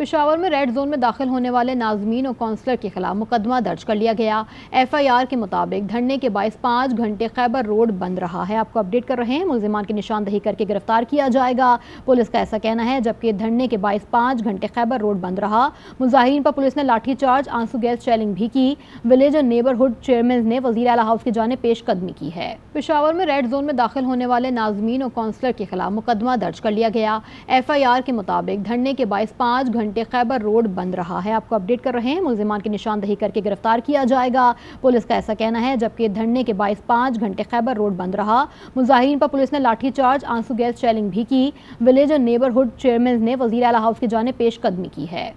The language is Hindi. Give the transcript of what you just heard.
पिशावर में रेड जोन में दाखिल होने वाले नाजमीन और काउंसलर के खिलाफ मुकदमा दर्ज कर लिया गया एफ आई आर के मुताबिक धरने के बाईस पाँच घंटे खैबर रोड बंद रहा है आपको अपडेट कर रहे हैं मुलजिमान की निशानदही करके गिरफ्तार किया जाएगा पुलिस का ऐसा कहना है जबकि धरने के बाईस पाँच घंटे खैबर रोड बंद रहा मुजाहन पर पुलिस ने लाठीचार्ज आंसू गैस शेलिंग भी की विलेज और नेबरहुड चेयरमैन ने वजीर अला हाउस की जाने पेशकदमी की है पिशावर में रेड जोन में दाखिल होने वाले नाजमीन और काउंसलर के खिलाफ मुकदमा दर्ज कर लिया गया एफ आई आर के मुताबिक धरने के बाईस पाँच घंटे घंटे खैबर रोड बंद रहा है आपको अपडेट कर रहे हैं मुलजिमान की निशानदही करके गिरफ्तार किया जाएगा पुलिस का ऐसा कहना है जबकि धरने के बाईस पाँच घंटे खैबर रोड बंद रहा मुजाहन पर पुलिस ने लाठीचार्ज आंसू गैस शेलिंग भी की विलेज और नेबरहुड चेयरमैन ने वजीर अला हाउस की जाने पेशकदमी की है